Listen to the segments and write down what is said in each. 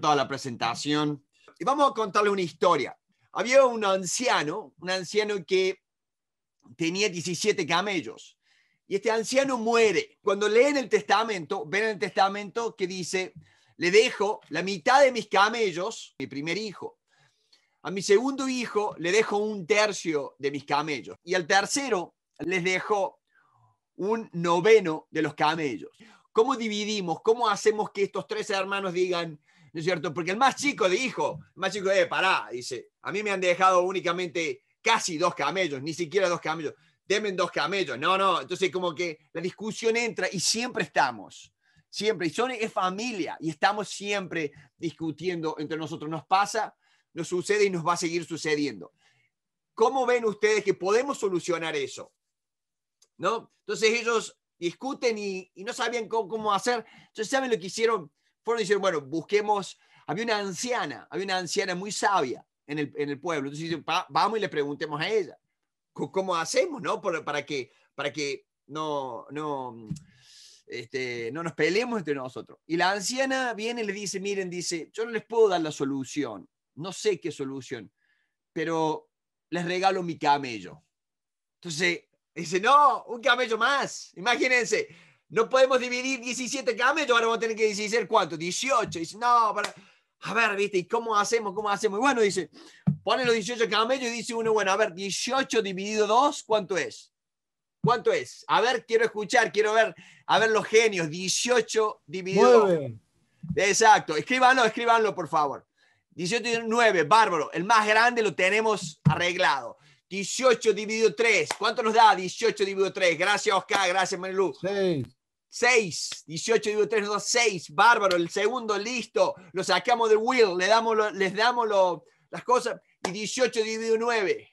toda la presentación. Y vamos a contarle una historia. Había un anciano, un anciano que tenía 17 camellos. Y este anciano muere. Cuando leen el testamento, ven el testamento que dice, le dejo la mitad de mis camellos, mi primer hijo. A mi segundo hijo le dejo un tercio de mis camellos. Y al tercero les dejo un noveno de los camellos. ¿Cómo dividimos? ¿Cómo hacemos que estos tres hermanos digan, ¿no es cierto? Porque el más chico de hijo, el más chico de, eh, pará, dice, a mí me han dejado únicamente casi dos camellos, ni siquiera dos camellos, temen dos camellos, no, no, entonces como que la discusión entra y siempre estamos, siempre, y son, es familia, y estamos siempre discutiendo entre nosotros, nos pasa, nos sucede y nos va a seguir sucediendo. ¿Cómo ven ustedes que podemos solucionar eso? ¿No? Entonces ellos discuten y, no sabían cómo, cómo hacer, entonces saben lo que hicieron, fueron y dijeron, bueno, busquemos, había una anciana, había una anciana muy sabia en el, pueblo, entonces vamos y le preguntemos a ella, ¿cómo hacemos, no? para que, para que no, no, este, no nos peleemos entre nosotros. Y la anciana viene y le dice, miren, dice, yo no les puedo dar la solución, no sé qué solución, pero les regalo mi camello. Entonces, dice, no, un camello más, imagínense no podemos dividir 17 camellos, ahora vamos a tener que decir cuánto, 18. Dice, no, a ver, viste, ¿y cómo hacemos? ¿Cómo hacemos? Y bueno, dice, pone los 18 camellos y dice uno, bueno, a ver, 18 dividido 2, ¿cuánto es? ¿Cuánto es? A ver, quiero escuchar, quiero ver, a ver los genios, 18 dividido Exacto, escríbanlo, escríbanlo, por favor. 18 9, bárbaro, el más grande lo tenemos arreglado. 18 dividido 3, ¿cuánto nos da 18 dividido 3? Gracias, Oscar, gracias, Marilu. 6. 6, 18, dividido 3, 2, 6, bárbaro, el segundo listo, lo sacamos de Will, le damos les damos las cosas, y 18 dividido 9.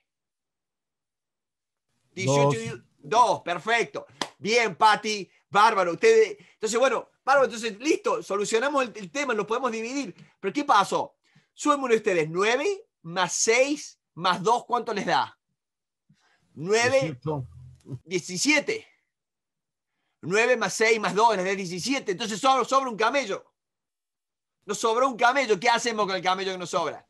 18 2, perfecto. Bien, Patti, bárbaro. Ustedes, entonces, bueno, bárbaro, entonces, listo, solucionamos el, tema, lo podemos dividir. Pero ¿qué pasó? Súmenlo ustedes, 9 más 6 más 2, ¿cuánto les da? 9, 17. 9 más 6 más 2 es 17. Entonces sobra, sobra un camello. Nos sobró un camello. ¿Qué hacemos con el camello que nos sobra?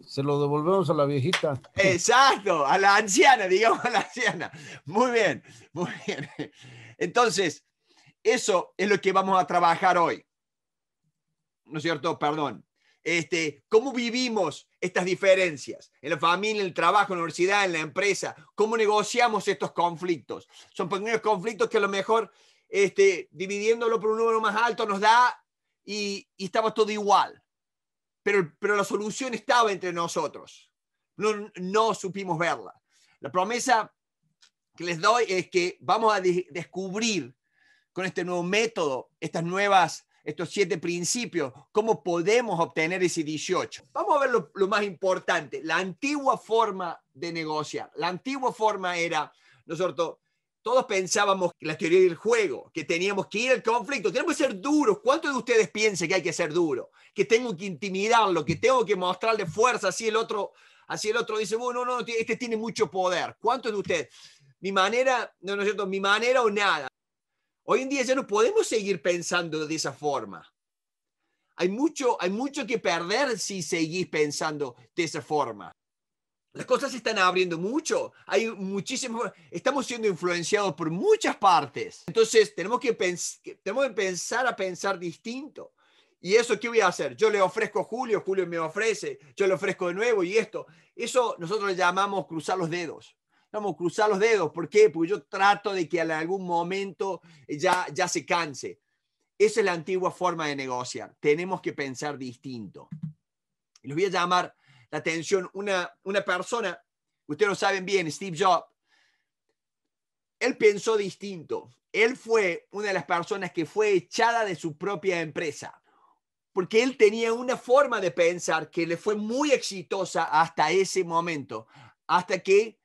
Se lo devolvemos a la viejita. Exacto, a la anciana, digamos a la anciana. Muy bien, muy bien. Entonces, eso es lo que vamos a trabajar hoy. ¿No es cierto? Perdón este, cómo vivimos estas diferencias en la familia, en el trabajo, en la universidad, en la empresa, cómo negociamos estos conflictos. Son pequeños conflictos que a lo mejor este, dividiéndolo por un número más alto nos da y, estaba todo igual. Pero, la solución estaba entre nosotros. No, supimos verla. La promesa que les doy es que vamos a descubrir con este nuevo método estas nuevas estos siete principios, cómo podemos obtener ese 18. Vamos a ver lo, más importante, la antigua forma de negociar. La antigua forma era, nosotros todos pensábamos que la teoría del juego, que teníamos que ir al conflicto, tenemos que ser duros. ¿Cuántos de ustedes piensan que hay que ser duro? Que tengo que intimidarlo, que tengo que mostrarle fuerza, así el otro, así el otro dice, bueno, no, no, este tiene mucho poder. ¿Cuántos de ustedes? Mi manera, no, no es cierto, mi manera o nada. Hoy en día ya no podemos seguir pensando de esa forma. Hay mucho, hay mucho que perder si seguís pensando de esa forma. Las cosas se están abriendo mucho. Hay muchísimo, Estamos siendo influenciados por muchas partes. Entonces, tenemos que, tenemos que pensar a pensar distinto. ¿Y eso qué voy a hacer? Yo le ofrezco a Julio, Julio me ofrece, yo le ofrezco de nuevo y esto. Eso nosotros le llamamos cruzar los dedos vamos a cruzar los dedos. ¿Por qué? Porque yo trato de que en algún momento ya, ya se canse. Esa es la antigua forma de negociar. Tenemos que pensar distinto. Les voy a llamar la atención una, una persona, ustedes lo saben bien, Steve Jobs. Él pensó distinto. Él fue una de las personas que fue echada de su propia empresa porque él tenía una forma de pensar que le fue muy exitosa hasta ese momento, hasta que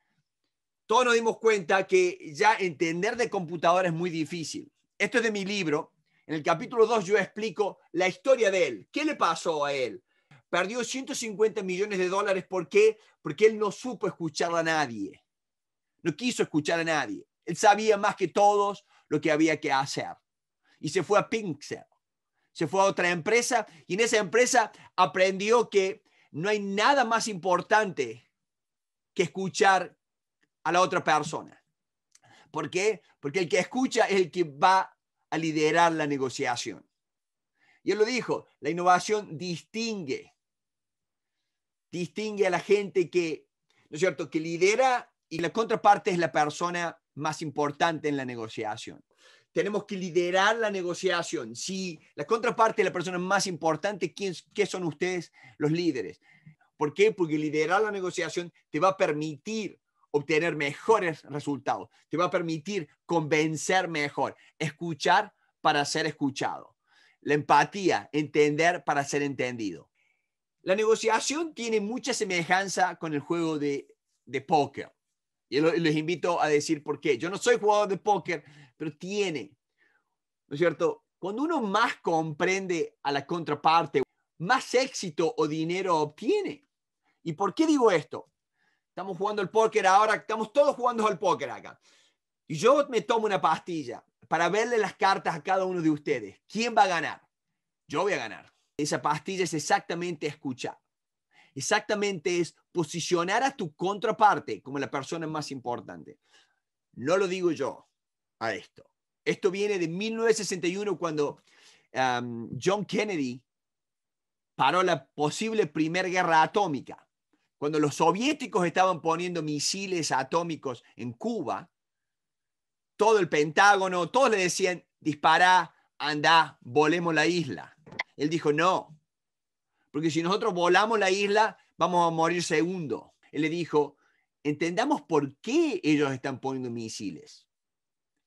todos nos dimos cuenta que ya entender de computadora es muy difícil. Esto es de mi libro. En el capítulo 2 yo explico la historia de él. ¿Qué le pasó a él? Perdió 150 millones de dólares. ¿Por qué? Porque él no supo escuchar a nadie. No quiso escuchar a nadie. Él sabía más que todos lo que había que hacer. Y se fue a Pixel. Se fue a otra empresa y en esa empresa aprendió que no hay nada más importante que escuchar a la otra persona. ¿Por qué? Porque el que escucha es el que va a liderar la negociación. Y él lo dijo, la innovación distingue, distingue a la gente que, ¿no es cierto?, que lidera y la contraparte es la persona más importante en la negociación. Tenemos que liderar la negociación. Si la contraparte es la persona más importante, ¿quién, ¿qué son ustedes los líderes? ¿Por qué? Porque liderar la negociación te va a permitir obtener mejores resultados, te va a permitir convencer mejor, escuchar para ser escuchado, la empatía, entender para ser entendido. La negociación tiene mucha semejanza con el juego de, póker. Y les invito a decir por qué. Yo no soy jugador de póker, pero tiene, ¿no es cierto? Cuando uno más comprende a la contraparte, más éxito o dinero obtiene. ¿Y por qué digo esto? Estamos jugando al póker ahora, estamos todos jugando al póker acá. Y yo me tomo una pastilla para verle las cartas a cada uno de ustedes. ¿Quién va a ganar? Yo voy a ganar. Esa pastilla es exactamente escuchar. Exactamente es posicionar a tu contraparte como la persona más importante. No lo digo yo a esto. Esto viene de 1961 cuando um, John Kennedy paró la posible primera guerra atómica. Cuando los soviéticos estaban poniendo misiles atómicos en Cuba, todo el Pentágono, todos le decían, "Dispara, anda, volemos la isla. Él dijo, no, porque si nosotros volamos la isla, vamos a morir segundo. Él le dijo, entendamos por qué ellos están poniendo misiles.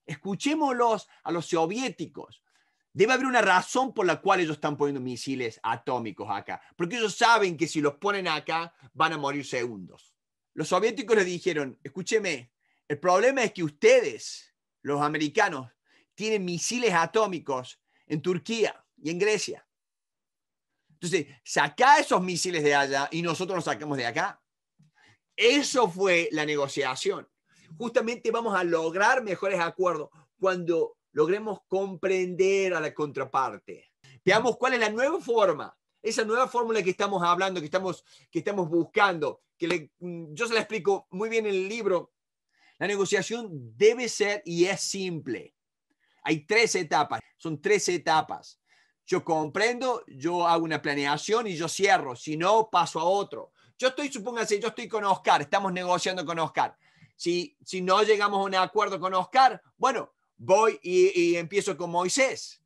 Escuchémoslos a los soviéticos, Debe haber una razón por la cual ellos están poniendo misiles atómicos acá, porque ellos saben que si los ponen acá van a morir segundos. Los soviéticos les dijeron, escúcheme, el problema es que ustedes, los americanos, tienen misiles atómicos en Turquía y en Grecia. Entonces, saca esos misiles de allá y nosotros los sacamos de acá. Eso fue la negociación. Justamente vamos a lograr mejores acuerdos cuando logremos comprender a la contraparte. Veamos cuál es la nueva forma, esa nueva fórmula que estamos hablando, que estamos, que estamos buscando, que mm, yo se la explico muy bien en el libro. La negociación debe ser y es simple. Hay tres etapas, son tres etapas. Yo comprendo, yo hago una planeación y yo cierro, si no, paso a otro. Yo estoy, supóngase, yo estoy con Oscar, estamos negociando con Oscar. Si, si no llegamos a un acuerdo con Oscar, bueno, voy y, empiezo con Moisés.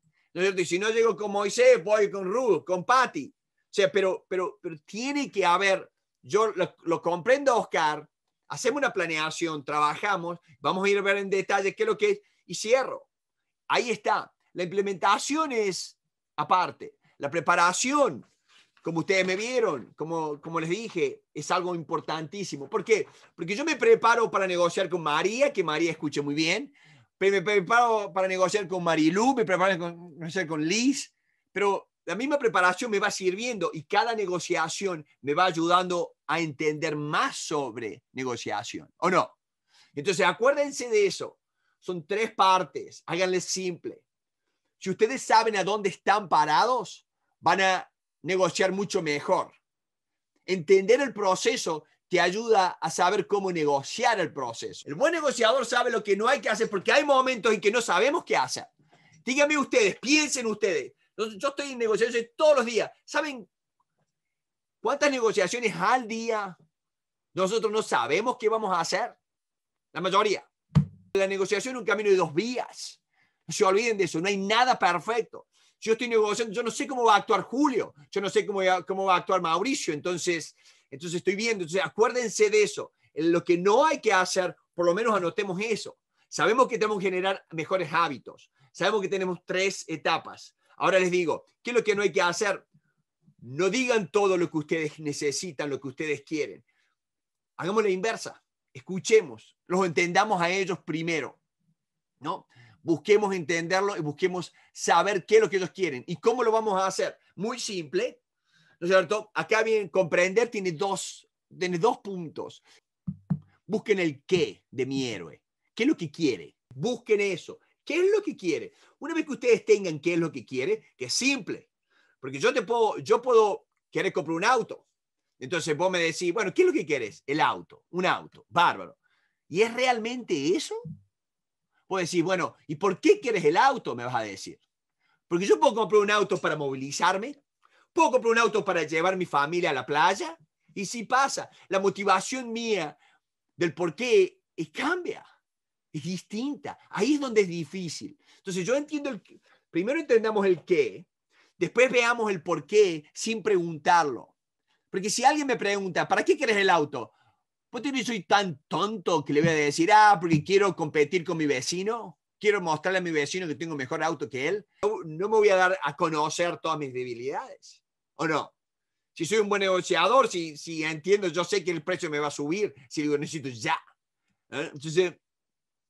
si no llego con Moisés, voy con Ruth, con Patty. O sea, pero, pero, pero tiene que haber, yo lo, lo comprendo, Oscar, hacemos una planeación, trabajamos, vamos a ir a ver en detalle qué es lo que es y cierro. Ahí está. La implementación es aparte. La preparación, como ustedes me vieron, como, como les dije, es algo importantísimo. ¿Por qué? Porque yo me preparo para negociar con María, que María escuche muy bien me preparo para negociar con Marilú, me preparo para negociar con Liz, pero la misma preparación me va sirviendo y cada negociación me va ayudando a entender más sobre negociación, ¿o no? Entonces, acuérdense de eso. Son tres partes, háganle simple. Si ustedes saben a dónde están parados, van a negociar mucho mejor. Entender el proceso te ayuda a saber cómo negociar el proceso. El buen negociador sabe lo que no hay que hacer porque hay momentos en que no sabemos qué hacer. Díganme ustedes, piensen ustedes. Yo estoy en negociaciones todos los días. ¿Saben cuántas negociaciones al día nosotros no sabemos qué vamos a hacer? La mayoría. La negociación es un camino de dos vías. No se olviden de eso, no hay nada perfecto. Yo estoy negociando, yo no sé cómo va a actuar Julio, yo no sé cómo, cómo va a actuar Mauricio. Entonces, entonces estoy viendo, entonces acuérdense de eso. Lo que no hay que hacer, por lo menos anotemos eso. Sabemos que tenemos que generar mejores hábitos. Sabemos que tenemos tres etapas. Ahora les digo, ¿qué es lo que no hay que hacer? No digan todo lo que ustedes necesitan, lo que ustedes quieren. Hagamos la inversa. Escuchemos, los entendamos a ellos primero. ¿No? Busquemos entenderlo y busquemos saber qué es lo que ellos quieren y cómo lo vamos a hacer. Muy simple, ¿no es cierto? Acá bien, comprender tiene dos, tiene dos puntos. Busquen el qué de mi héroe. ¿Qué es lo que quiere? Busquen eso. ¿Qué es lo que quiere? Una vez que ustedes tengan qué es lo que quiere, que es simple. Porque yo te puedo, yo puedo querer comprar un auto. Entonces vos me decís, bueno, ¿qué es lo que quieres? El auto, un auto, bárbaro. ¿Y es realmente eso? Vos decir, bueno, ¿y por qué quieres el auto? Me vas a decir. Porque yo puedo comprar un auto para movilizarme, ¿Puedo comprar un auto para llevar mi familia a la playa? Y si pasa, la motivación mía del por qué cambia, es distinta. Ahí es donde es difícil. Entonces yo entiendo, el, primero entendamos el qué, después veamos el por qué sin preguntarlo. Porque si alguien me pregunta, ¿para qué quieres el auto? Pues yo soy tan tonto que le voy a decir, ah, porque quiero competir con mi vecino quiero mostrarle a mi vecino que tengo mejor auto que él, no, me voy a dar a conocer todas mis debilidades, ¿o no? Si soy un buen negociador, si, si entiendo, yo sé que el precio me va a subir, si digo, necesito ya. ¿eh? Entonces,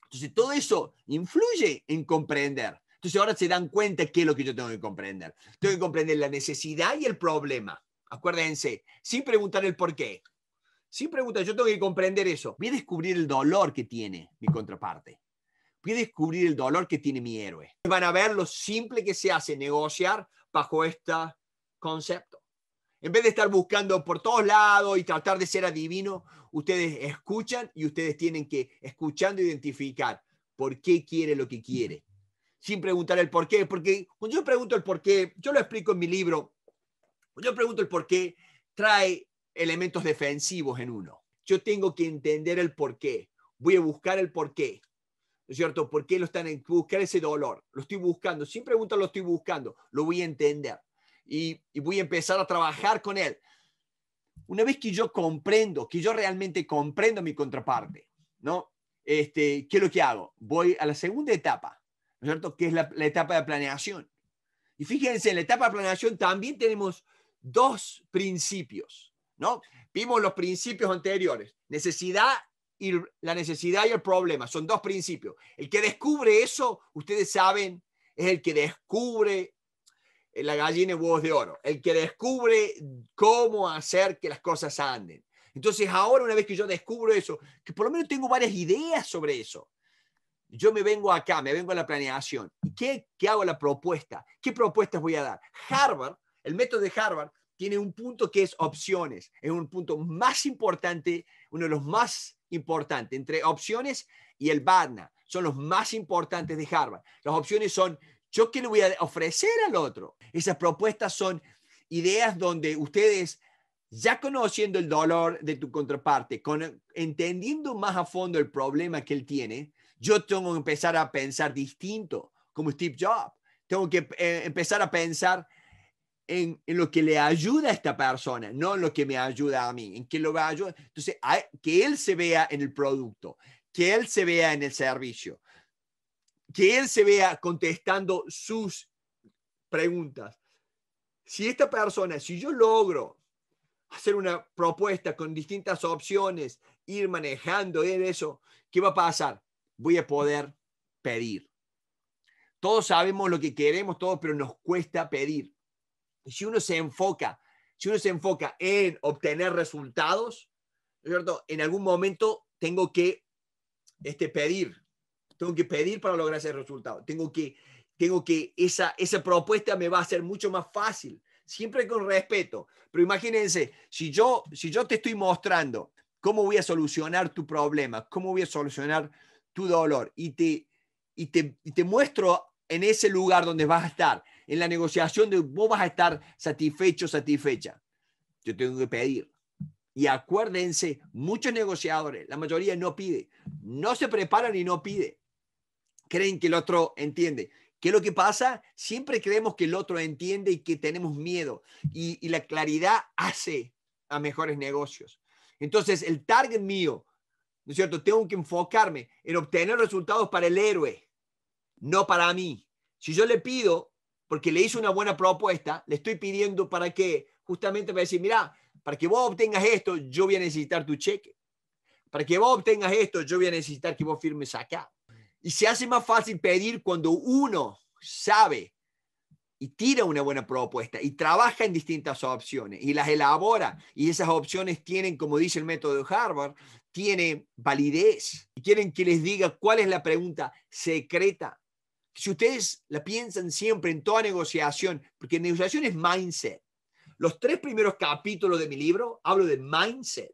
entonces, todo eso influye en comprender. Entonces, ahora se dan cuenta qué es lo que yo tengo que comprender. Tengo que comprender la necesidad y el problema. Acuérdense, sin preguntar el por qué. Sin preguntar, yo tengo que comprender eso. Voy a descubrir el dolor que tiene mi contraparte. Voy descubrir el dolor que tiene mi héroe. Van a ver lo simple que se hace negociar bajo este concepto. En vez de estar buscando por todos lados y tratar de ser adivino, ustedes escuchan y ustedes tienen que, escuchando, identificar por qué quiere lo que quiere. Sin preguntar el por qué, porque cuando yo pregunto el por qué, yo lo explico en mi libro, cuando yo pregunto el por qué, trae elementos defensivos en uno. Yo tengo que entender el por qué. Voy a buscar el por qué. ¿no es cierto? ¿Por qué lo están en buscar ese dolor? Lo estoy buscando. Sin preguntar, lo estoy buscando. Lo voy a entender. Y, voy a empezar a trabajar con él. Una vez que yo comprendo, que yo realmente comprendo mi contraparte, ¿no? Este, ¿Qué es lo que hago? Voy a la segunda etapa, ¿no es cierto? Que es la, la etapa de planeación. Y fíjense, en la etapa de planeación también tenemos dos principios, ¿no? Vimos los principios anteriores, necesidad y la necesidad y el problema. Son dos principios. El que descubre eso, ustedes saben, es el que descubre eh, la gallina y huevos de oro, el que descubre cómo hacer que las cosas anden. Entonces ahora una vez que yo descubro eso, que por lo menos tengo varias ideas sobre eso, yo me vengo acá, me vengo a la planeación. ¿Y qué, qué hago la propuesta? ¿Qué propuestas voy a dar? Harvard, el método de Harvard, tiene un punto que es opciones, es un punto más importante, uno de los más importante entre opciones y el BADNA. Son los más importantes de Harvard. Las opciones son, ¿yo qué le voy a ofrecer al otro? Esas propuestas son ideas donde ustedes, ya conociendo el dolor de tu contraparte, con, entendiendo más a fondo el problema que él tiene, yo tengo que empezar a pensar distinto, como Steve Jobs. Tengo que eh, empezar a pensar en, lo que le ayuda a esta persona, no en lo que me ayuda a mí, en que lo va a ayudar. Entonces, que él se vea en el producto, que él se vea en el servicio, que él se vea contestando sus preguntas. Si esta persona, si yo logro hacer una propuesta con distintas opciones, ir manejando eso, ¿qué va a pasar? Voy a poder pedir. Todos sabemos lo que queremos, todos, pero nos cuesta pedir si uno se enfoca, si uno se enfoca en obtener resultados, es cierto? En algún momento tengo que este, pedir, tengo que pedir para lograr ese resultado, tengo que, tengo que, esa, propuesta me va a ser mucho más fácil, siempre con respeto, pero imagínense, si yo, si yo te estoy mostrando cómo voy a solucionar tu problema, cómo voy a solucionar tu dolor y te, y te, y te muestro en ese lugar donde vas a estar, en la negociación de vos vas a estar satisfecho, satisfecha. Yo tengo que pedir. Y acuérdense, muchos negociadores, la mayoría no pide, no se preparan y no pide. Creen que el otro entiende. ¿Qué es lo que pasa? Siempre creemos que el otro entiende y que tenemos miedo. Y, y la claridad hace a mejores negocios. Entonces, el target mío, ¿no es cierto? Tengo que enfocarme en obtener resultados para el héroe, no para mí. Si yo le pido porque le hice una buena propuesta, le estoy pidiendo para que, justamente para decir, mira, para que vos obtengas esto, yo voy a necesitar tu cheque. Para que vos obtengas esto, yo voy a necesitar que vos firmes acá. Y se hace más fácil pedir cuando uno sabe y tira una buena propuesta y trabaja en distintas opciones y las elabora y esas opciones tienen, como dice el método de Harvard, tienen validez. Y quieren que les diga cuál es la pregunta secreta si ustedes la piensan siempre en toda negociación, porque negociación es mindset. Los tres primeros capítulos de mi libro hablo de mindset.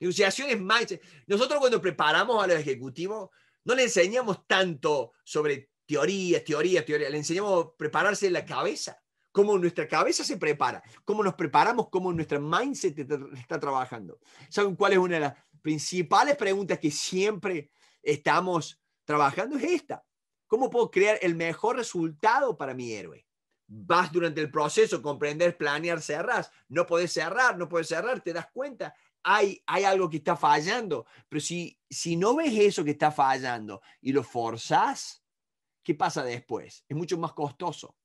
Negociación es mindset. Nosotros cuando preparamos a los ejecutivos, no le enseñamos tanto sobre teorías, teorías, teorías. Le enseñamos a prepararse la cabeza, cómo nuestra cabeza se prepara, cómo nos preparamos, cómo nuestra mindset está trabajando. ¿Saben cuál es una de las principales preguntas que siempre estamos trabajando? Es esta. ¿Cómo puedo crear el mejor resultado para mi héroe? Vas durante el proceso, comprender, planear, cerrar. No puedes cerrar, no puedes cerrar, te das cuenta. Hay, hay algo que está fallando. Pero si, si no ves eso que está fallando y lo forzas, ¿qué pasa después? Es mucho más costoso.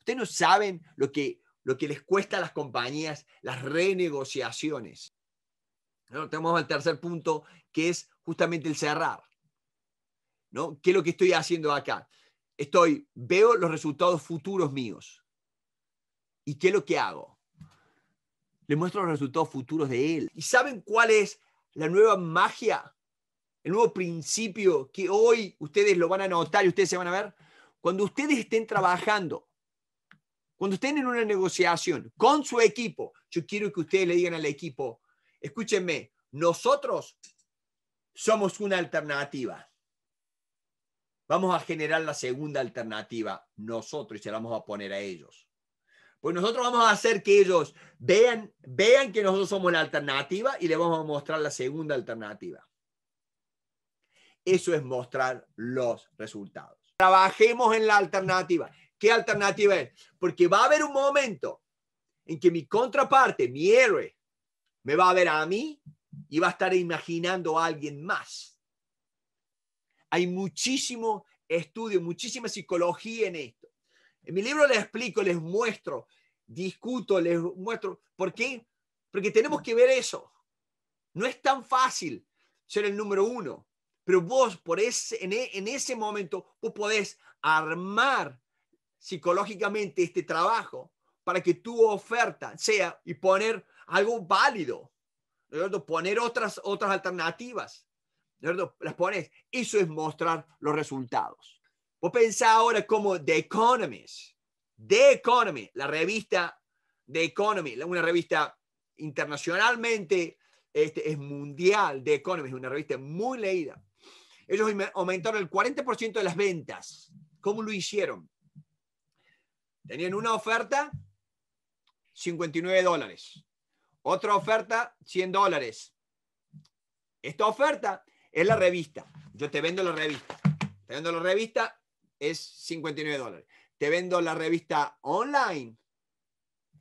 Ustedes no saben lo que, lo que les cuesta a las compañías las renegociaciones. Tenemos el tercer punto, que es justamente el cerrar. ¿Qué es lo que estoy haciendo acá? Estoy, veo los resultados futuros míos. ¿Y qué es lo que hago? Le muestro los resultados futuros de él. ¿Y saben cuál es la nueva magia? El nuevo principio que hoy ustedes lo van a notar y ustedes se van a ver. Cuando ustedes estén trabajando, cuando estén en una negociación con su equipo, yo quiero que ustedes le digan al equipo, escúchenme, nosotros somos una alternativa vamos a generar la segunda alternativa nosotros y se la vamos a poner a ellos. Pues nosotros vamos a hacer que ellos vean, vean que nosotros somos la alternativa y le vamos a mostrar la segunda alternativa. Eso es mostrar los resultados. Trabajemos en la alternativa. ¿Qué alternativa es? Porque va a haber un momento en que mi contraparte, mi héroe, me va a ver a mí y va a estar imaginando a alguien más hay muchísimo estudio, muchísima psicología en esto. En mi libro les explico, les muestro, discuto, les muestro. ¿Por qué? Porque tenemos que ver eso. No es tan fácil ser el número uno, pero vos por ese, en, e, ese momento vos podés armar psicológicamente este trabajo para que tu oferta sea y poner algo válido, poner otras, otras alternativas las pones, eso es mostrar los resultados. Vos pensá ahora como The Economist, The Economy, la revista The Economy, una revista internacionalmente, este, es mundial, The Economy es una revista muy leída. Ellos aumentaron el 40% de las ventas. ¿Cómo lo hicieron? Tenían una oferta, 59 dólares. Otra oferta, 100 dólares. Esta oferta es la revista. Yo te vendo la revista. Te vendo la revista, es 59 dólares. Te vendo la revista online,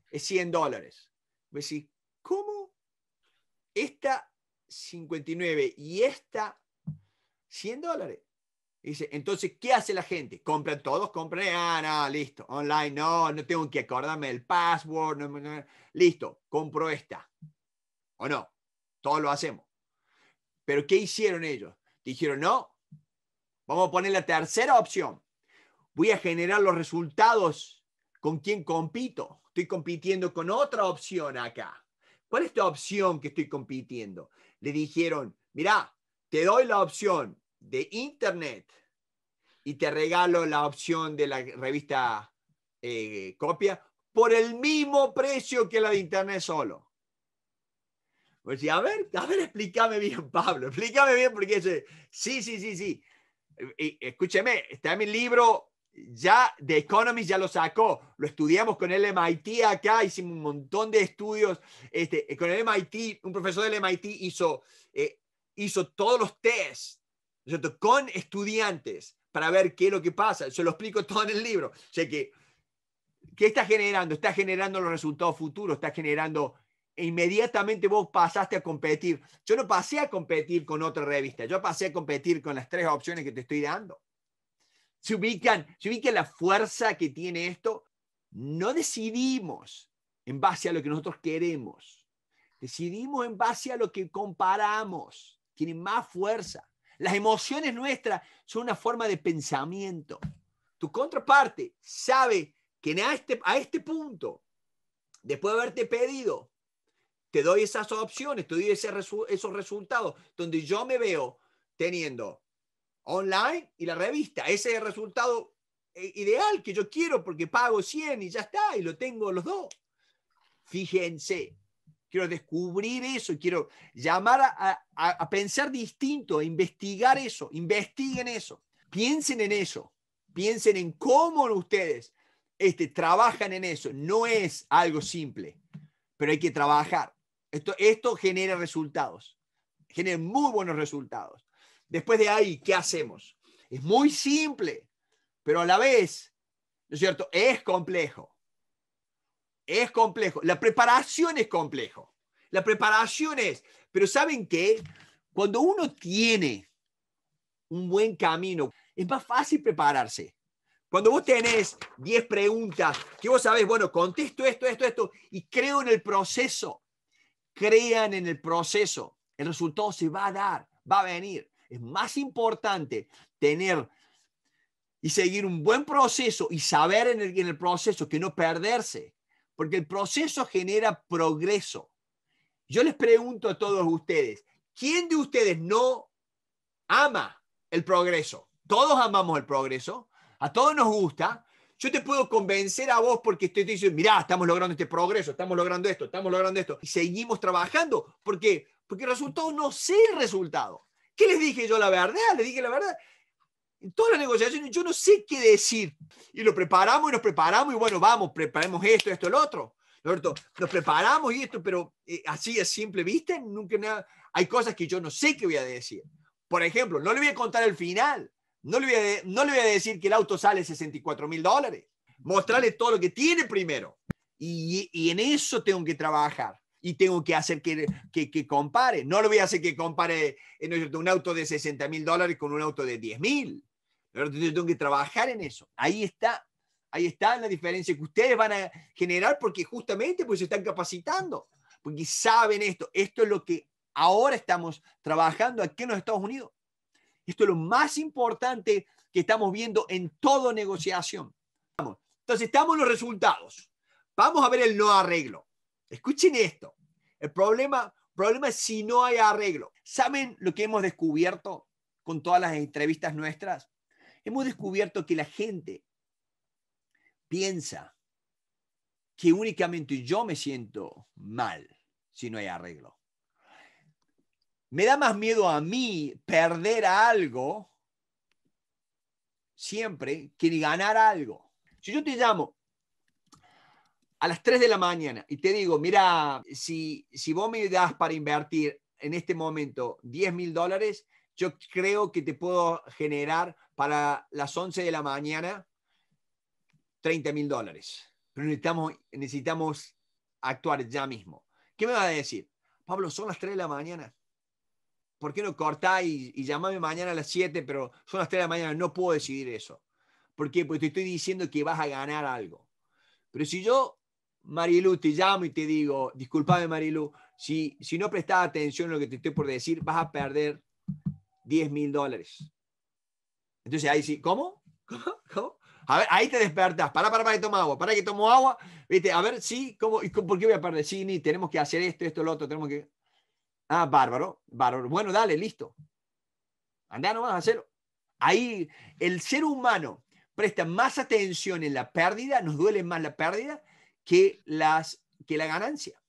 es 100 dólares. Me decís, ¿cómo? Esta 59 y esta 100 dólares. Dice, entonces, ¿qué hace la gente? Compran todos, compran, ah, no, listo, online, no, no tengo que acordarme del password, listo, compro esta. ¿O no? Todos lo hacemos. Pero ¿qué hicieron ellos? Dijeron, no, vamos a poner la tercera opción. Voy a generar los resultados con quien compito. Estoy compitiendo con otra opción acá. ¿Cuál es tu opción que estoy compitiendo? Le dijeron, mira, te doy la opción de Internet y te regalo la opción de la revista eh, copia por el mismo precio que la de Internet solo. Pues a ver, a ver, explícame bien, Pablo, explícame bien, porque ese, sí, sí, sí, sí. Y, escúcheme, está en mi libro, ya The Economist ya lo sacó, lo estudiamos con el MIT acá, hicimos un montón de estudios, este, eh, con el MIT, un profesor del MIT hizo, eh, hizo todos los tests cierto con estudiantes para ver qué es lo que pasa, se lo explico todo en el libro, o sea que, ¿qué está generando? Está generando los resultados futuros, está generando e inmediatamente vos pasaste a competir. Yo no pasé a competir con otra revista, yo pasé a competir con las tres opciones que te estoy dando. Se ubican, la fuerza que tiene esto. No decidimos en base a lo que nosotros queremos. Decidimos en base a lo que comparamos. Tiene más fuerza. Las emociones nuestras son una forma de pensamiento. Tu contraparte sabe que a este, a este punto, después de haberte pedido te doy esas opciones, te doy esos resultados, donde yo me veo teniendo online y la revista. Ese es el resultado eh, ideal que yo quiero porque pago 100 y ya está, y lo tengo los dos. Fíjense, quiero descubrir eso, quiero llamar a, pensar distinto, a investigar eso, investiguen eso, piensen en eso, piensen en cómo ustedes este, trabajan en eso. No es algo simple, pero hay que trabajar. Esto, genera resultados, genera muy buenos resultados. Después de ahí, ¿qué hacemos? Es muy simple, pero a la vez, ¿no es cierto? Es complejo. Es complejo. La preparación es complejo. La preparación es, pero ¿saben qué? Cuando uno tiene un buen camino, es más fácil prepararse. Cuando vos tenés 10 preguntas que vos sabés, bueno, contesto esto, esto, esto, y creo en el proceso, crean en el proceso. El resultado se va a dar, va a venir. Es más importante tener y seguir un buen proceso y saber en el, proceso que no perderse, porque el proceso genera progreso. Yo les pregunto a todos ustedes, ¿quién de ustedes no ama el progreso? Todos amamos el progreso, a todos nos gusta, yo te puedo convencer a vos porque estoy diciendo, mirá, estamos logrando este progreso, estamos logrando esto, estamos logrando esto. Y seguimos trabajando. ¿Por qué? Porque el resultado no sé el resultado. ¿Qué les dije yo? La verdad, les dije la verdad. En todas las negociaciones yo no sé qué decir. Y lo preparamos y nos preparamos y bueno, vamos, preparemos esto, esto, el otro. cierto nos preparamos y esto, pero eh, así es simple viste nunca nada. Hay cosas que yo no sé qué voy a decir. Por ejemplo, no le voy a contar el final. No le voy a, decir que el auto sale 64 mil dólares. Mostrarle todo lo que tiene primero. Y, en eso tengo que trabajar. Y tengo que hacer que, que, compare. No le voy a hacer que compare eh, un auto de 60 mil dólares con un auto de 10 mil. Pero tengo que trabajar en eso. Ahí está. Ahí está la diferencia que ustedes van a generar porque justamente pues se están capacitando. Porque saben esto. Esto es lo que ahora estamos trabajando aquí en los Estados Unidos. Esto es lo más importante que estamos viendo en toda negociación. Vamos. Entonces, estamos en los resultados. Vamos a ver el no arreglo. Escuchen esto. El problema, problema es si no hay arreglo. ¿Saben lo que hemos descubierto con todas las entrevistas nuestras? Hemos descubierto que la gente piensa que únicamente yo me siento mal si no hay arreglo me da más miedo a mí perder algo siempre que ganar algo. Si yo te llamo a las 3 de la mañana y te digo, mira, si, si vos me das para invertir en este momento 10 mil dólares, yo creo que te puedo generar para las 11 de la mañana 30 mil dólares. Pero necesitamos, necesitamos actuar ya mismo. ¿Qué me va a decir? Pablo, son las 3 de la mañana. ¿por qué no cortáis y, llámame mañana a las 7, pero son las 3 de la mañana? No puedo decidir eso. ¿Por qué? Porque te estoy diciendo que vas a ganar algo. Pero si yo, Marilu, te llamo y te digo, disculpame Marilu, si, si no prestas atención a lo que te estoy por decir, vas a perder 10 mil dólares. Entonces ahí sí, ¿cómo? ¿Cómo? A ver, ahí te despertas. Para, para, para que tomo agua. Para que tomo agua. ¿Viste? A ver, sí, ¿cómo? ¿Y ¿Por qué voy a perder? Sí, ni tenemos que hacer esto, esto, lo otro. Tenemos que. Ah, bárbaro, bárbaro. Bueno, dale, listo. Andá nomás a hacerlo. Ahí el ser humano presta más atención en la pérdida, nos duele más la pérdida que, las, que la ganancia.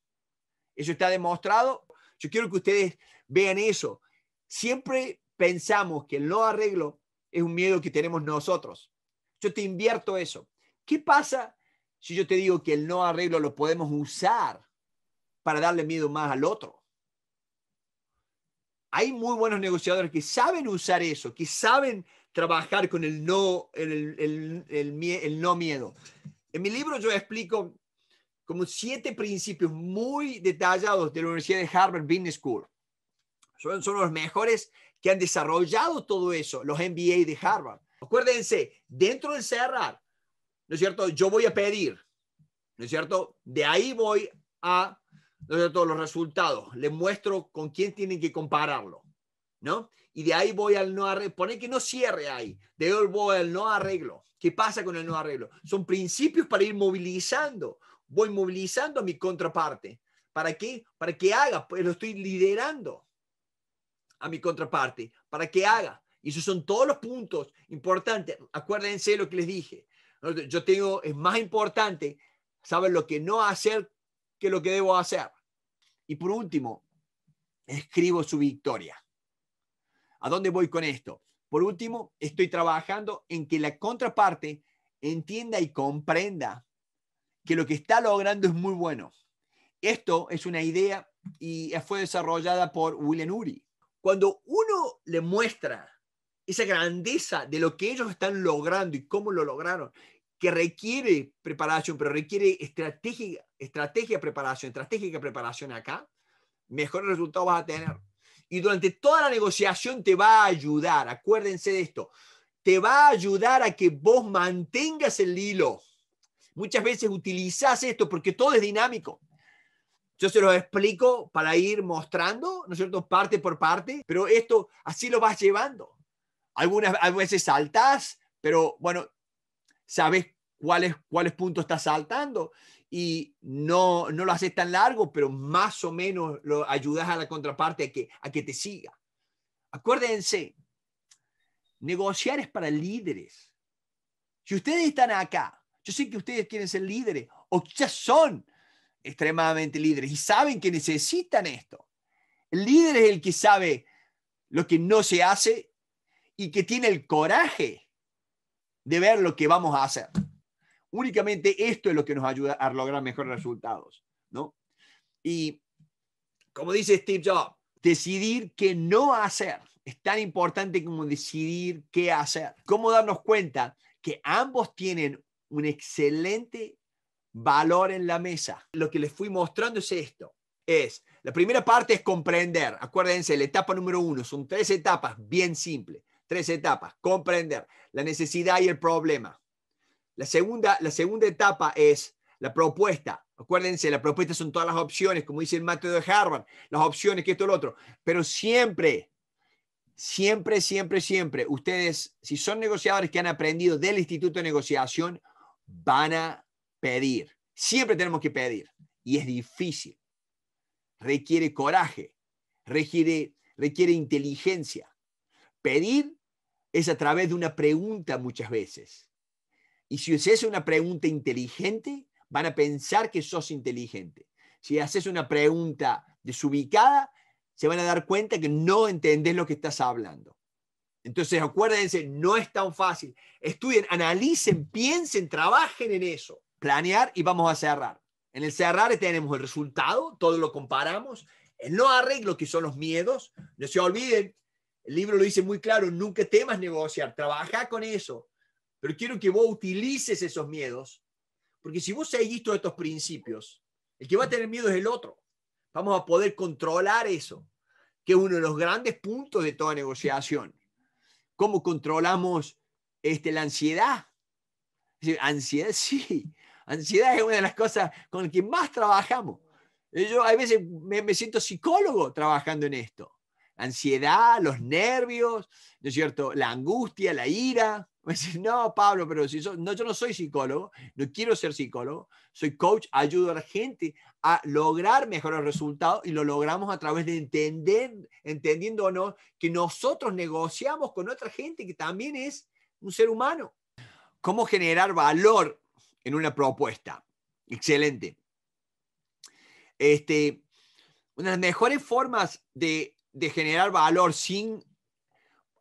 Eso está demostrado. Yo quiero que ustedes vean eso. Siempre pensamos que el no arreglo es un miedo que tenemos nosotros. Yo te invierto eso. ¿Qué pasa si yo te digo que el no arreglo lo podemos usar para darle miedo más al otro? hay muy buenos negociadores que saben usar eso, que saben trabajar con el no, el, no miedo. En mi libro yo explico como siete principios muy detallados de la Universidad de Harvard Business School. Son, son los mejores que han desarrollado todo eso, los MBA de Harvard. Acuérdense, dentro de cerrar, ¿no es cierto? Yo voy a pedir, ¿no es cierto? De ahí voy a doy todos los resultados, les muestro con quién tienen que compararlo, ¿no? Y de ahí voy al no arreglo, poner que no cierre ahí, de ahí voy al no arreglo. ¿Qué pasa con el no arreglo? Son principios para ir movilizando, voy movilizando a mi contraparte. ¿Para qué? Para que haga, pues lo estoy liderando a mi contraparte, para que haga. Y esos son todos los puntos importantes. Acuérdense lo que les dije. Yo tengo, es más importante saber lo que no hacer que lo que debo hacer. Y por último, escribo su victoria. ¿A dónde voy con esto? Por último, estoy trabajando en que la contraparte entienda y comprenda que lo que está logrando es muy bueno. Esto es una idea y fue desarrollada por William Uri. Cuando uno le muestra esa grandeza de lo que ellos están logrando y cómo lo lograron, que requiere preparación, pero requiere estrategia estrategia preparación, estratégica preparación acá, Mejor resultado vas a tener. Y durante toda la negociación te va a ayudar, acuérdense de esto, te va a ayudar a que vos mantengas el hilo. Muchas veces utilizás esto porque todo es dinámico. Yo se lo explico para ir mostrando, ¿no es cierto?, parte por parte, pero esto así lo vas llevando. Algunas veces saltás, pero bueno, sabes cuáles, cuáles puntos estás saltando y no, no lo haces tan largo, pero más o menos lo ayudas a la contraparte a que, a que te siga. Acuérdense, negociar es para líderes. Si ustedes están acá, yo sé que ustedes quieren ser líderes o ya son extremadamente líderes y saben que necesitan esto. El líder es el que sabe lo que no se hace y que tiene el coraje de ver lo que vamos a hacer. Únicamente esto es lo que nos ayuda a lograr mejores resultados, ¿no? Y como dice Steve Jobs, decidir qué no hacer es tan importante como decidir qué hacer. Cómo darnos cuenta que ambos tienen un excelente valor en la mesa. Lo que les fui mostrando es esto. Es, la primera parte es comprender. Acuérdense, la etapa número uno, son tres etapas, bien simples. Tres etapas, comprender la necesidad y el problema. La segunda, la segunda etapa es la propuesta. Acuérdense, la propuesta son todas las opciones, como dice el Mateo de Harvard, las opciones, que esto, lo otro. Pero siempre, siempre, siempre, siempre, ustedes, si son negociadores que han aprendido del Instituto de Negociación, van a pedir. Siempre tenemos que pedir. Y es difícil. Requiere coraje, requiere, requiere inteligencia. Pedir es a través de una pregunta muchas veces. Y si haces una pregunta inteligente, van a pensar que sos inteligente. Si haces una pregunta desubicada, se van a dar cuenta que no entendés lo que estás hablando. Entonces, acuérdense, no es tan fácil. Estudien, analicen, piensen, trabajen en eso. Planear y vamos a cerrar. En el cerrar tenemos el resultado, todo lo comparamos, en no arreglo que son los miedos. No se olviden, el libro lo dice muy claro, nunca temas negociar, trabaja con eso. Pero quiero que vos utilices esos miedos, porque si vos seguís todos estos principios, el que va a tener miedo es el otro. Vamos a poder controlar eso, que es uno de los grandes puntos de toda negociación. ¿Cómo controlamos este, la ansiedad? ansiedad, sí. Ansiedad es una de las cosas con las que más trabajamos. Yo a veces me siento psicólogo trabajando en esto. La ansiedad, los nervios, ¿no es cierto? La angustia, la ira. no, Pablo, pero si no, yo no soy psicólogo, no quiero ser psicólogo, soy coach, ayudo a la gente a lograr mejores resultados y lo logramos a través de entender, entendiéndonos que nosotros negociamos con otra gente que también es un ser humano. ¿Cómo generar valor en una propuesta? Excelente. Este, una mejores formas de de generar valor sin...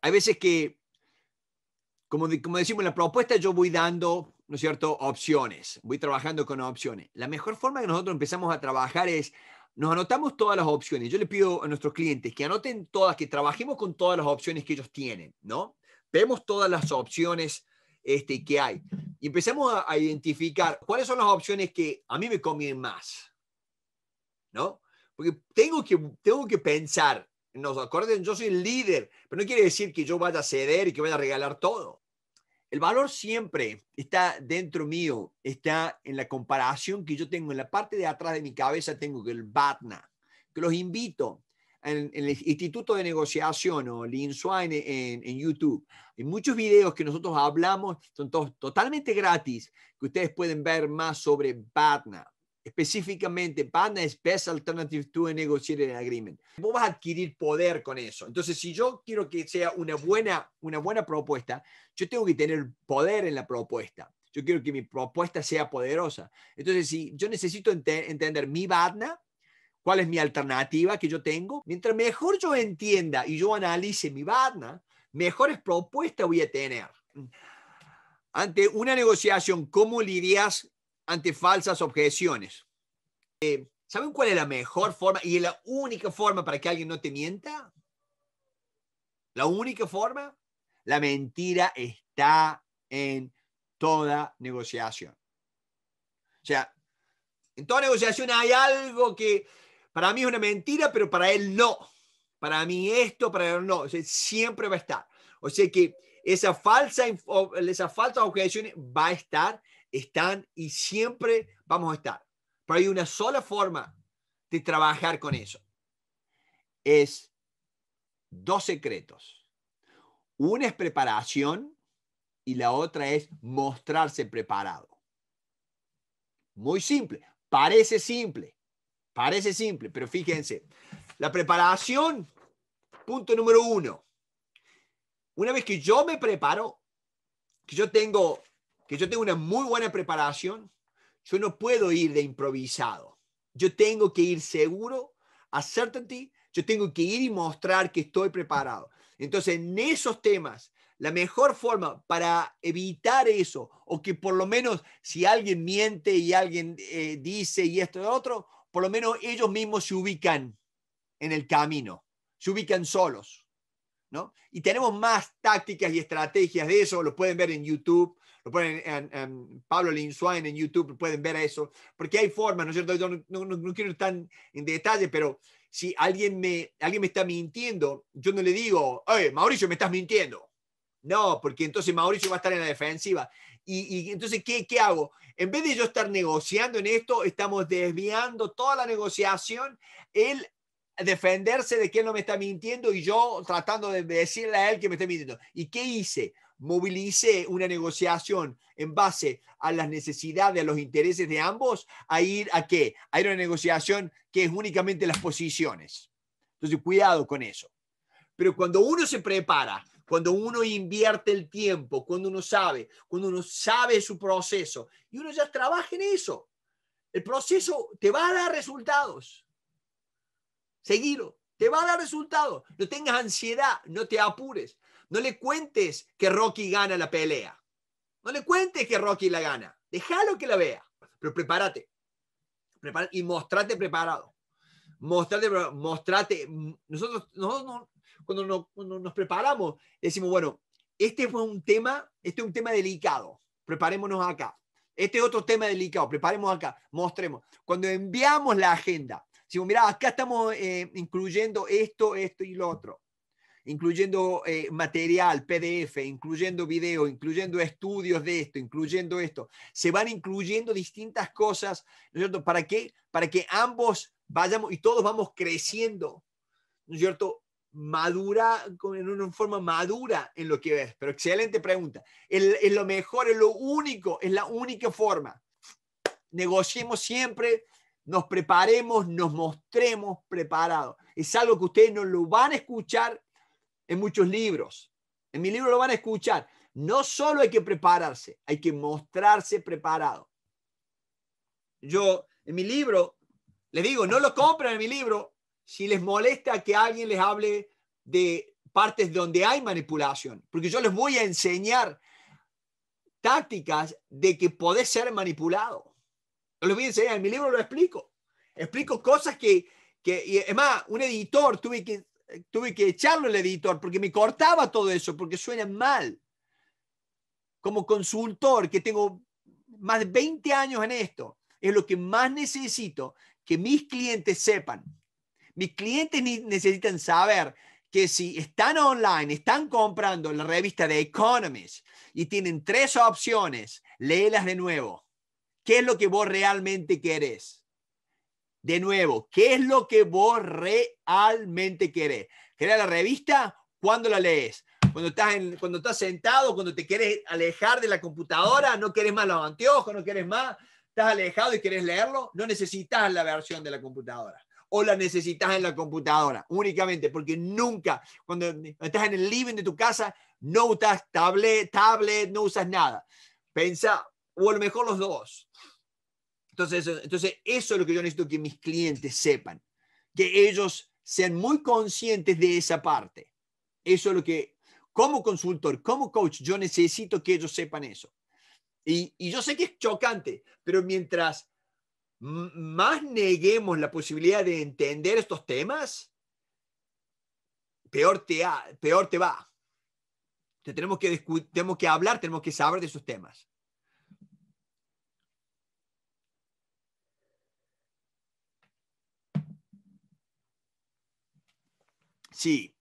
Hay veces que, como, como decimos en la propuesta, yo voy dando, ¿no es cierto?, opciones, voy trabajando con opciones. La mejor forma que nosotros empezamos a trabajar es, nos anotamos todas las opciones. Yo le pido a nuestros clientes que anoten todas, que trabajemos con todas las opciones que ellos tienen, ¿no? Vemos todas las opciones este, que hay y empezamos a, identificar cuáles son las opciones que a mí me convienen más, ¿no? Porque tengo que, tengo que pensar nos acuerden, yo soy el líder, pero no quiere decir que yo vaya a ceder y que vaya a regalar todo. El valor siempre está dentro mío, está en la comparación que yo tengo. En la parte de atrás de mi cabeza tengo el BATNA, que los invito en, el Instituto de Negociación o Lean en, en, YouTube. Hay muchos videos que nosotros hablamos, son todos totalmente gratis, que ustedes pueden ver más sobre BATNA específicamente panda espes alternativa Alternative to a Negotiated Agreement. Vos vas a adquirir poder con eso. Entonces, si yo quiero que sea una buena, una buena propuesta, yo tengo que tener poder en la propuesta. Yo quiero que mi propuesta sea poderosa. Entonces, si yo necesito entender mi BADNA, cuál es mi alternativa que yo tengo, mientras mejor yo entienda y yo analice mi BADNA, mejores propuestas voy a tener. Ante una negociación, ¿cómo lidias ante falsas objeciones. Eh, ¿Saben cuál es la mejor forma y la única forma para que alguien no te mienta? La única forma, la mentira está en toda negociación. O sea, en toda negociación hay algo que para mí es una mentira, pero para él no. Para mí esto, para él no. O sea, siempre va a estar. O sea que esa falsa, esa falsa objeciones va a estar están y siempre vamos a estar. Pero hay una sola forma de trabajar con eso. Es dos secretos. Una es preparación y la otra es mostrarse preparado. Muy simple. Parece simple. Parece simple, pero fíjense. La preparación, punto número uno. Una vez que yo me preparo, que yo tengo que yo tengo una muy buena preparación, yo no puedo ir de improvisado. Yo tengo que ir seguro, a certainty, yo tengo que ir y mostrar que estoy preparado. Entonces, en esos temas, la mejor forma para evitar eso, o que por lo menos si alguien miente y alguien eh, dice y esto y otro, por lo menos ellos mismos se ubican en el camino, se ubican solos. ¿no? Y tenemos más tácticas y estrategias de eso, lo pueden ver en YouTube, lo ponen en, Pablo Linsuain en YouTube, pueden ver eso, porque hay formas, ¿no es cierto? Yo no, quiero estar en detalle, pero si alguien me, alguien me está mintiendo, yo no le digo, oye, Mauricio, me estás mintiendo. No, porque entonces Mauricio va a estar en la defensiva. Y, y, entonces, ¿qué, ¿qué hago? En vez de yo estar negociando en esto, estamos desviando toda la negociación, él defenderse de que él no me está mintiendo y yo tratando de decirle a él que me está mintiendo. ¿Y qué hice? movilice una negociación en base a las necesidades, a los intereses de ambos, a ir a qué? A ir a una negociación que es únicamente las posiciones. Entonces, cuidado con eso. Pero cuando uno se prepara, cuando uno invierte el tiempo, cuando uno sabe, cuando uno sabe su proceso, y uno ya trabaja en eso, el proceso te va a dar resultados. seguido te va a dar resultados. No tengas ansiedad, no te apures. No le cuentes que Rocky gana la pelea. No le cuentes que Rocky la gana. Déjalo que la vea. Pero prepárate. y mostrate preparado. Mostrate, mostrate. Nosotros, cuando, nos, preparamos, decimos, bueno, este fue un tema, este es un tema delicado. Preparémonos acá. Este es otro tema delicado. Preparémonos acá. Mostremos. Cuando enviamos la agenda, decimos, mira, acá estamos eh, incluyendo esto, esto y lo otro incluyendo eh, material, PDF, incluyendo video, incluyendo estudios de esto, incluyendo esto. Se van incluyendo distintas cosas, ¿no es cierto? ¿Para qué? Para que ambos vayamos y todos vamos creciendo, ¿no es cierto? madura, en una forma madura en lo que ves. Pero excelente pregunta. Es lo mejor, es lo único, es la única forma. Negociemos siempre, nos preparemos, nos mostremos preparados. Es algo que ustedes no lo van a escuchar en muchos libros. En mi libro lo van a escuchar. No solo hay que prepararse, hay que mostrarse preparado. Yo, en mi libro, les digo, no lo compren en mi libro si les molesta que alguien les hable de partes donde hay manipulación, porque yo les voy a enseñar tácticas de que podés ser manipulado. Yo les voy a enseñar, en mi libro lo explico. Explico cosas que, que y es más, un editor tuve que tuve que echarlo el editor porque me cortaba todo eso, porque suena mal. Como consultor, que tengo más de 20 años en esto, es lo que más necesito que mis clientes sepan. Mis clientes necesitan saber que si están online, están comprando la revista de Economist y tienen tres opciones, léelas de nuevo. ¿Qué es lo que vos realmente querés? De nuevo, ¿qué es lo que vos realmente querés? ¿Querés la revista? cuando la lees? Cuando estás, cuando estás sentado, cuando te quieres alejar de la computadora, no querés más los anteojos, no querés más, estás alejado y querés leerlo, no necesitas la versión de la computadora o la necesitas en la computadora, únicamente, porque nunca, cuando estás en el living de tu casa, no usas tablet, tablet no usas nada. Pensa, o a lo mejor los dos. Entonces, entonces, eso es lo que yo necesito que mis clientes sepan, que ellos sean muy conscientes de esa parte. Eso es lo que, como consultor, como coach, yo necesito que ellos sepan eso. Y, yo sé que es chocante, pero mientras más neguemos la posibilidad de entender estos temas, peor te, peor te va. tenemos, que tenemos que hablar, tenemos que saber de esos temas. Sí.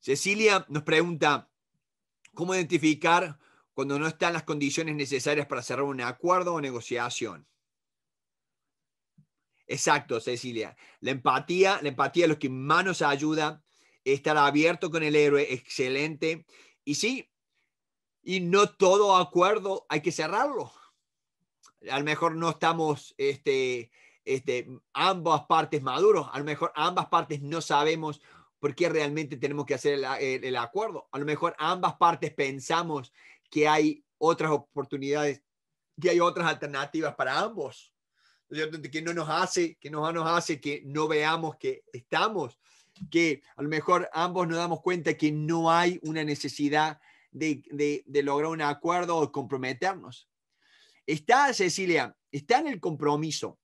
Cecilia nos pregunta, ¿cómo identificar cuando no están las condiciones necesarias para cerrar un acuerdo o negociación? Exacto, Cecilia. La empatía, la empatía es los que más nos ayuda. Estar abierto con el héroe, excelente. Y sí, y no todo acuerdo hay que cerrarlo. A lo mejor no estamos este, este, ambas partes maduros, a lo mejor ambas partes no sabemos por qué realmente tenemos que hacer el, acuerdo. A lo mejor ambas partes pensamos que hay otras oportunidades, que hay otras alternativas para ambos, que no nos hace, que no nos hace que no veamos que estamos, que a lo mejor ambos nos damos cuenta que no hay una necesidad de, lograr un acuerdo o comprometernos. Está, Cecilia, está en el compromiso.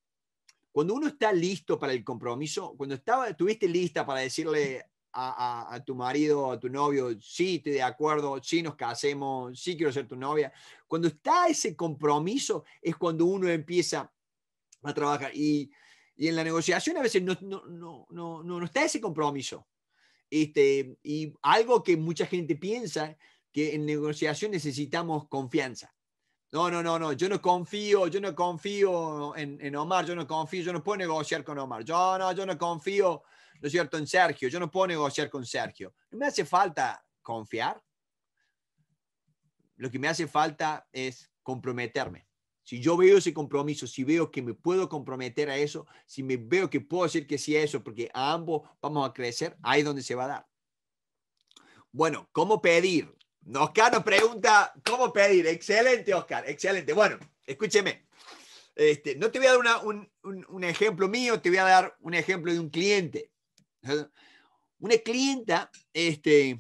Cuando uno está listo para el compromiso, cuando estaba, estuviste lista para decirle a, tu marido a tu novio, sí, te de acuerdo, sí nos casemos, sí quiero ser tu novia. Cuando está ese compromiso es cuando uno empieza a trabajar. Y, en la negociación a veces no, no, está ese compromiso. Este, y algo que mucha gente piensa que en negociación necesitamos confianza. No, no, no, no, yo no confío, yo no confío en, en Omar, yo no confío, yo no puedo negociar con Omar, yo no, yo no confío ¿no es cierto?, en Sergio. Yo no puedo negociar con Sergio. No me hace falta confiar. Lo que me hace falta es comprometerme. Si yo veo ese compromiso, si veo que me puedo comprometer a eso, si me veo que puedo decir que sí a eso, porque a ambos vamos a crecer, ahí es donde se va a dar. Bueno, ¿cómo pedir? Oscar nos pregunta, ¿cómo pedir? Excelente, Oscar, excelente. Bueno, escúcheme. Este, no te voy a dar un, un, ejemplo mío, te voy a dar un ejemplo de un cliente. Una clienta, este,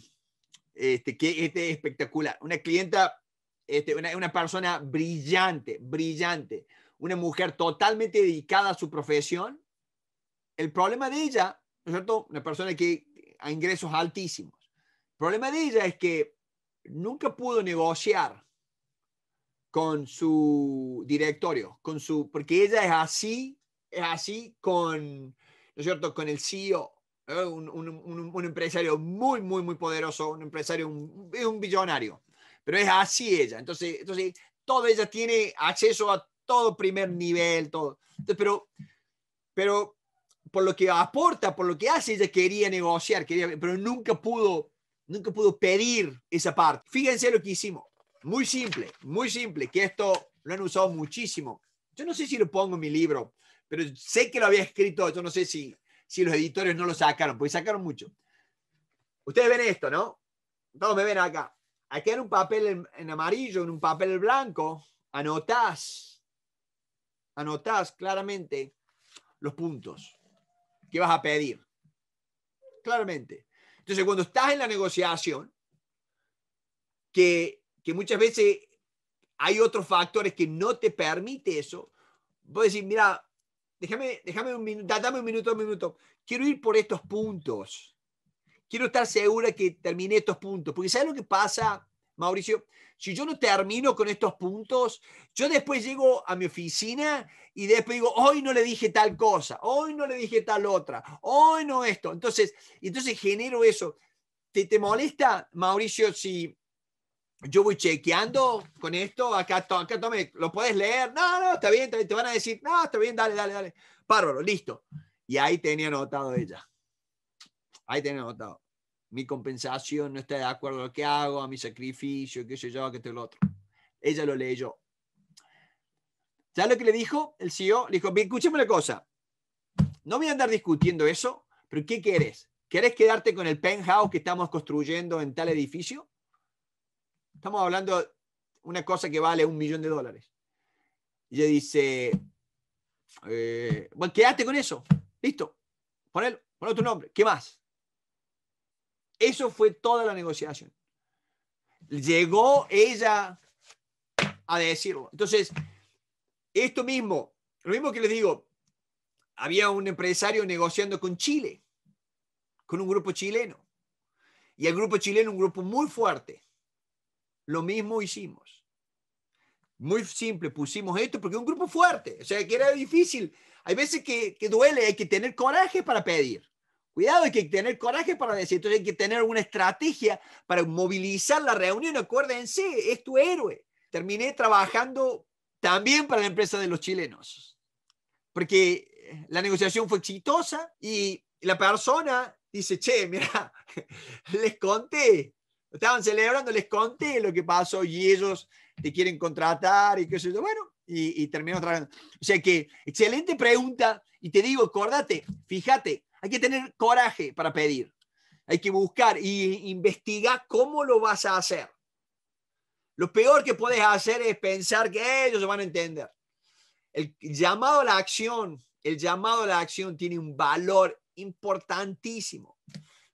este, que es espectacular, una clienta, este, una, persona brillante, brillante, una mujer totalmente dedicada a su profesión. El problema de ella, ¿no es cierto? Una persona que a ingresos altísimos. El problema de ella es que nunca pudo negociar con su directorio, con su, porque ella es así, es así con, ¿no cierto?, con el CEO, ¿eh? un, empresario muy, muy, muy poderoso, un empresario, es un billonario, pero es así ella. Entonces, entonces, toda ella tiene acceso a todo primer nivel, todo. pero, pero por lo que aporta, por lo que hace, ella quería negociar, quería, pero nunca pudo, nunca pudo pedir esa parte. Fíjense lo que hicimos. Muy simple, muy simple, que esto lo han usado muchísimo. Yo no sé si lo pongo en mi libro, pero sé que lo había escrito, yo no sé si si los editores no lo sacaron, porque sacaron mucho. Ustedes ven esto, ¿no? Todos me ven acá. Aquí en un papel en, amarillo, en un papel blanco, anotás, anotás claramente los puntos que vas a pedir. Claramente. Entonces, cuando estás en la negociación, que, que muchas veces hay otros factores que no te permite eso, vos decir, mira, déjame, un minuto, dame un minuto, un minuto. Quiero ir por estos puntos. Quiero estar segura que termine estos puntos. Porque ¿sabes lo que pasa, Mauricio? Si yo no termino con estos puntos, yo después llego a mi oficina y después digo, hoy no le dije tal cosa, hoy no le dije tal otra, hoy no esto. Entonces, entonces genero eso. ¿Te, te molesta, Mauricio, si yo voy chequeando con esto, acá, acá lo puedes leer, no, no, está bien, te van a decir, no, está bien, dale, dale, dale, bárbaro, listo. Y ahí tenía anotado ella, ahí tenía anotado, mi compensación no está de acuerdo a lo que hago, a mi sacrificio, qué sé yo, qué te el otro. Ella lo leyó. ¿Sabes lo que le dijo el CEO? Le dijo, escúchame la cosa, no voy a andar discutiendo eso, pero ¿qué quieres quieres quedarte con el penthouse que estamos construyendo en tal edificio? Estamos hablando de una cosa que vale un millón de dólares. Y ella dice, eh, bueno, quédate con eso. Listo. Ponlo ponelo tu nombre. ¿Qué más? Eso fue toda la negociación. Llegó ella a decirlo. Entonces, esto mismo, lo mismo que les digo, había un empresario negociando con Chile, con un grupo chileno. Y el grupo chileno, un grupo muy fuerte. Lo mismo hicimos. Muy simple, pusimos esto porque es un grupo fuerte, o sea, que era difícil. Hay veces que, que duele, hay que tener coraje para pedir. Cuidado, hay que tener coraje para decir, entonces hay que tener una estrategia para movilizar la reunión. Acuérdense, es tu héroe. Terminé trabajando también para la empresa de los chilenos, porque la negociación fue exitosa y la persona dice, che, mira, les conté estaban celebrando, les conté lo que pasó y ellos te quieren contratar y qué sé yo. Bueno, y, y terminamos trabajando. O sea que, excelente pregunta. Y te digo, acordate, fíjate, hay que tener coraje para pedir. Hay que buscar y investigar cómo lo vas a hacer. Lo peor que puedes hacer es pensar que ellos se van a entender. El llamado a la acción, el llamado a la acción tiene un valor importantísimo.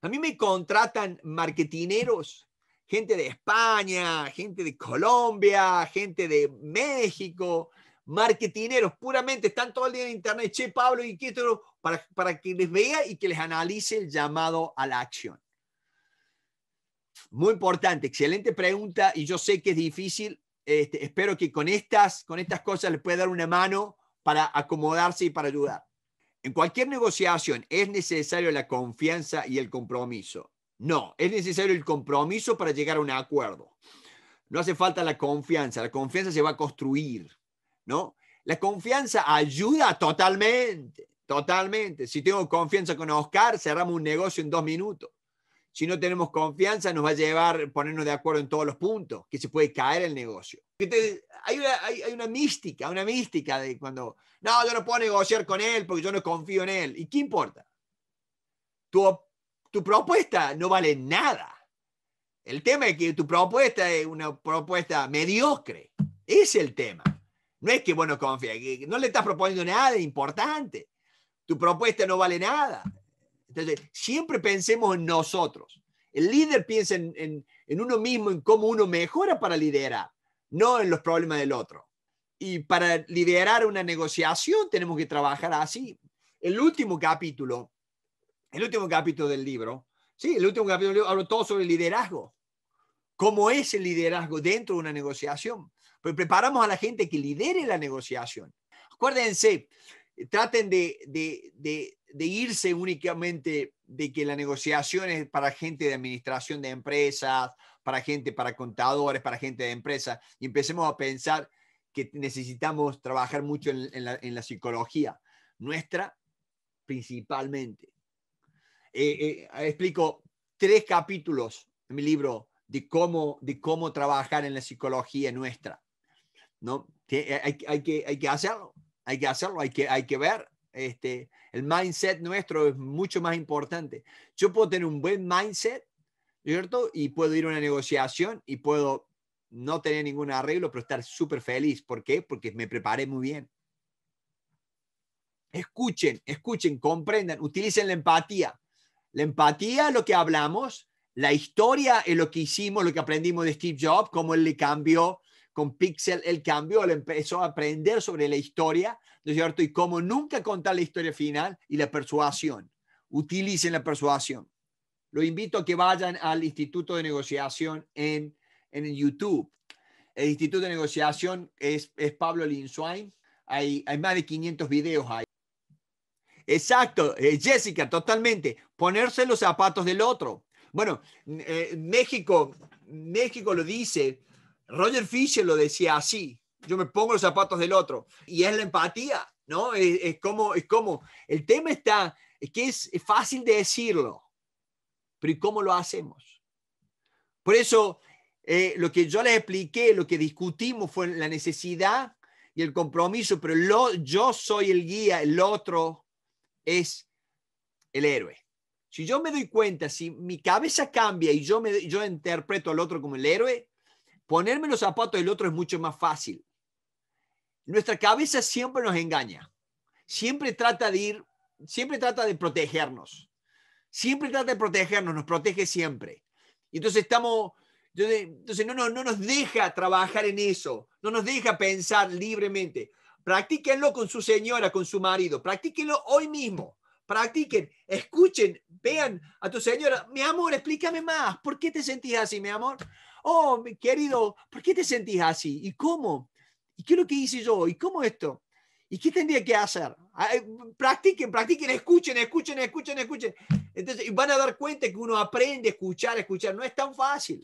A mí me contratan marketineros, gente de España, gente de Colombia, gente de México, marketineros puramente, están todo el día en internet, che Pablo y Quintero para, para que les vea y que les analice el llamado a la acción. Muy importante, excelente pregunta y yo sé que es difícil. Este, espero que con estas, con estas cosas les pueda dar una mano para acomodarse y para ayudar. En cualquier negociación, ¿es necesario la confianza y el compromiso? No, es necesario el compromiso para llegar a un acuerdo. No hace falta la confianza, la confianza se va a construir, ¿no? La confianza ayuda totalmente, totalmente. Si tengo confianza con Oscar, cerramos un negocio en dos minutos si no tenemos confianza, nos va a llevar ponernos de acuerdo en todos los puntos, que se puede caer el negocio. hay una, mística, una mística de cuando, no, yo no puedo negociar con él porque yo no confío en él. ¿Y qué importa? Tu, propuesta no vale nada. El tema es que tu propuesta es una propuesta mediocre. Es el tema. No es que, bueno, confía, que no le estás proponiendo nada importante. Tu propuesta no vale nada. Entonces, siempre pensemos en nosotros. El líder piensa en, uno mismo, en cómo uno mejora para liderar, no en los problemas del otro. Y para liderar una negociación tenemos que trabajar así. El último capítulo, el último capítulo del libro, sí, el último capítulo hablo todo sobre liderazgo. ¿Cómo es el liderazgo dentro de una negociación? Pues preparamos a la gente que lidere la negociación. Acuérdense, traten de, de irse únicamente de que la negociación es para gente de administración de empresas, para gente, para contadores, para gente de empresa, y empecemos a pensar que necesitamos trabajar mucho en, la, psicología nuestra principalmente. Eh, eh, explico tres capítulos en mi libro de cómo, de cómo trabajar en la psicología nuestra. ¿no? Que eh, hay, hay, que, hay que hacerlo, hay que hacerlo, hay que, hay que ver, este, el mindset nuestro es mucho más importante. Yo puedo tener un buen mindset, ¿cierto? Y puedo ir a una negociación y puedo no tener ningún arreglo, pero estar súper feliz. ¿Por qué? Porque me preparé muy bien. Escuchen, escuchen, comprendan, utilicen la empatía. La empatía lo que hablamos, la historia es lo que hicimos, lo que aprendimos de Steve Jobs, cómo él le cambió con Pixel el cambio, él empezó a aprender sobre la historia, ¿no es cierto? Y cómo nunca contar la historia final y la persuasión. Utilicen la persuasión. Lo invito a que vayan al Instituto de Negociación en, YouTube. El Instituto de Negociación es, Pablo Linswain. Hay, hay más de 500 videos ahí. Exacto, eh, Jessica, totalmente. Ponerse los zapatos del otro. Bueno, eh, México, México lo dice Roger Fisher lo decía así, yo me pongo los zapatos del otro, y es la empatía, ¿no? Es, como, es como, el tema está, es que es, fácil de decirlo, pero ¿y cómo lo hacemos? Por eso, eh, lo que yo les expliqué, lo que discutimos fue la necesidad y el compromiso, pero lo, yo soy el guía, el otro es el héroe. Si yo me doy cuenta, si mi cabeza cambia y yo, me, yo interpreto al otro como el héroe, Ponerme los zapatos del otro es mucho más fácil. Nuestra cabeza siempre nos engaña. Siempre trata de ir, siempre trata de protegernos. Siempre trata de protegernos, nos protege siempre. Y entonces estamos, entonces no, no, no nos deja trabajar en eso, no nos deja pensar libremente. Practíquenlo con su señora, con su marido, practíquenlo hoy mismo practiquen, escuchen, vean a tu señora, mi amor, explícame más, ¿por qué te sentís así, mi amor? oh, mi querido, ¿por qué te sentís así? ¿Y cómo? ¿Y qué es lo que hice yo? ¿Y cómo esto? ¿Y qué tendría que hacer? Ah, eh, practiquen, practiquen, escuchen, escuchen, escuchen, escuchen. Entonces, van a dar cuenta que uno aprende a escuchar, a escuchar. No es tan fácil,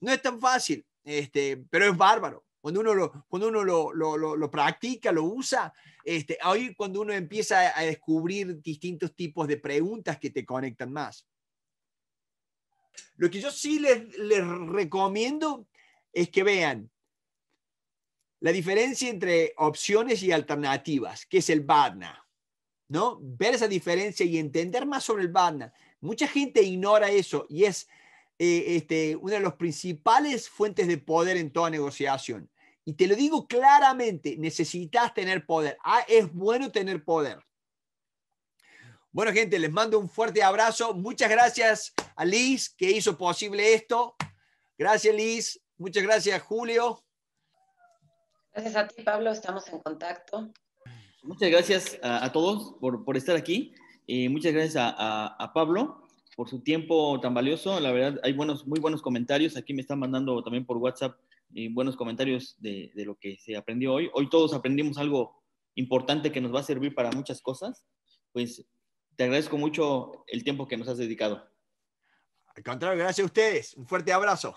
no es tan fácil, este, pero es bárbaro. Cuando uno lo, cuando uno lo, lo, practica, lo usa, este, ahí cuando uno empieza a descubrir distintos tipos de preguntas que te conectan más. Lo que yo sí les, recomiendo es que vean la diferencia entre opciones y alternativas, que es el BADNA, ¿no? Ver esa diferencia y entender más sobre el BADNA. Mucha gente ignora eso y es eh, este, una de las principales fuentes de poder en toda negociación. Y te lo digo claramente, necesitas tener poder. Ah, es bueno tener poder. Bueno, gente, les mando un fuerte abrazo. Muchas gracias a Liz, que hizo posible esto. Gracias, Liz. Muchas gracias, Julio. Gracias a ti, Pablo. Estamos en contacto. Muchas gracias a, todos por, estar aquí. y eh, muchas gracias a, Pablo por su tiempo tan valioso. La verdad, hay buenos, muy buenos comentarios. Aquí me están mandando también por WhatsApp eh, buenos comentarios de, lo que se aprendió hoy. Hoy todos aprendimos algo importante que nos va a servir para muchas cosas. Pues te agradezco mucho el tiempo que nos has dedicado. Al contrario, gracias a ustedes. Un fuerte abrazo.